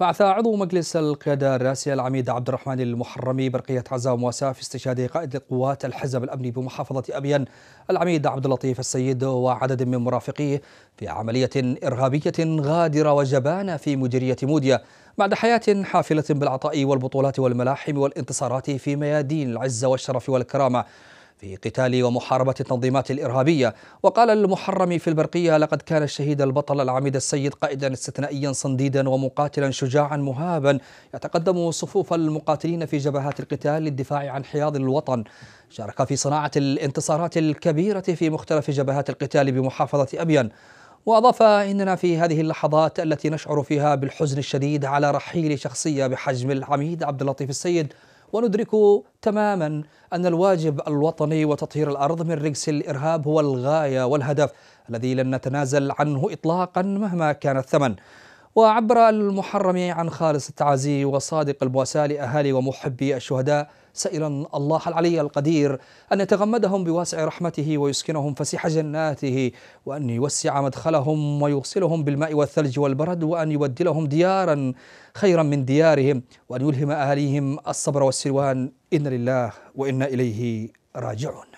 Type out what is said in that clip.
بعث عضو مجلس القيادة الرئاسي العميد عبد الرحمن المحرمي برقية عزاء ومواساة في استشهاد قائد قوات الحزب الأمني بمحافظة أبيان العميد عبد اللطيف السيد وعدد من مرافقيه في عملية إرهابية غادرة وجبانة في مديرية موديا بعد حياة حافلة بالعطاء والبطولات والملاحم والانتصارات في ميادين العزة والشرف والكرامة في قتال ومحاربة التنظيمات الإرهابية وقال المحرم في البرقية لقد كان الشهيد البطل العميد السيد قائدا استثنائيا صنديدا ومقاتلا شجاعا مهابا يتقدم صفوف المقاتلين في جبهات القتال للدفاع عن حياض الوطن شارك في صناعة الانتصارات الكبيرة في مختلف جبهات القتال بمحافظة أبين وأضاف إننا في هذه اللحظات التي نشعر فيها بالحزن الشديد على رحيل شخصية بحجم العميد عبد اللطيف السيد وندرك تماما أن الواجب الوطني وتطهير الأرض من رجس الإرهاب هو الغاية والهدف الذي لن نتنازل عنه إطلاقا مهما كان الثمن وعبر المحرم عن خالص التعازي وصادق البؤساء لأهالي ومحبي الشهداء سائلا الله العلي القدير أن يتغمدهم بواسع رحمته ويسكنهم فسيح جناته وأن يوسع مدخلهم ويغسلهم بالماء والثلج والبرد وأن يبدلهم ديارا خيرا من ديارهم وأن يلهم أهاليهم الصبر والسلوان إن لله وإنا إليه راجعون